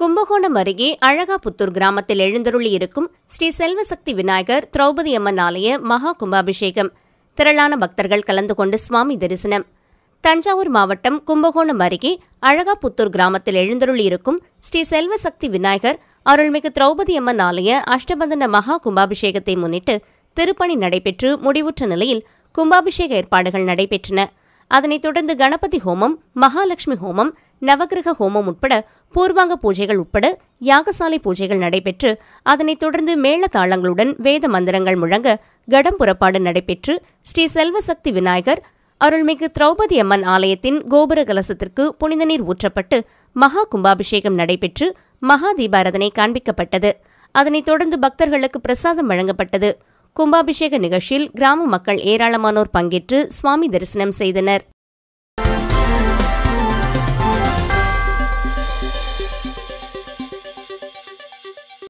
கும்பகோணம் அருகே அழகாபுத்தூர் கிராமத்தில் எழுந்தருளி இருக்கும் ஸ்ரீ செல்வசக்தி விநாயகர் திரௌபதி அம்மன் ஆலய மகா கும்பாபிஷேகம் திரளான பக்தர்கள் கலந்து கொண்டு சுவாமி தரிசனம் தஞ்சாவூர் மாவட்டம் கும்பகோணம் அருகே அழகாபுத்தூர் கிராமத்தில் எழுந்தருளி இருக்கும் ஸ்ரீ செல்வசக்தி விநாயகர் அருள்மிகு திரௌபதி அம்மன் ஆலய அஷ்டபந்தன மகா கும்பாபிஷேகத்தை முன்னிட்டு திருப்பணி நடைபெற்று முடிவுற்ற நிலையில் கும்பாபிஷேக ஏற்பாடுகள் நடைபெற்றன அதனைத் தொடர்ந்து கணபதி ஹோமம் மகாலட்சுமி ஹோமம் நவகிரக ஹோமம் உட்பட பூர்வாங்க பூஜைகள் உட்பட யாகசாலை பூஜைகள் நடைபெற்று அதனைத் தொடர்ந்து மேளதாளங்களுடன் வேத மந்திரங்கள் முழங்க கடம் புறப்பாடு நடைபெற்று ஸ்ரீ செல்வசக்தி விநாயகர் அருள்மிகு திரௌபதி அம்மன் ஆலயத்தின் கோபுர கலசத்திற்கு புனித நீர் ஊற்றப்பட்டு மகா கும்பாபிஷேகம் நடைபெற்று மகா தீபாரதனை காண்பிக்கப்பட்டது அதனைத் தொடர்ந்து பக்தர்களுக்கு பிரசாதம் வழங்கப்பட்டது கும்பாபிஷேக நிகழ்ச்சியில் கிராம மக்கள் ஏராளமானோர் பங்கேற்று சுவாமி தரிசனம் செய்தனர்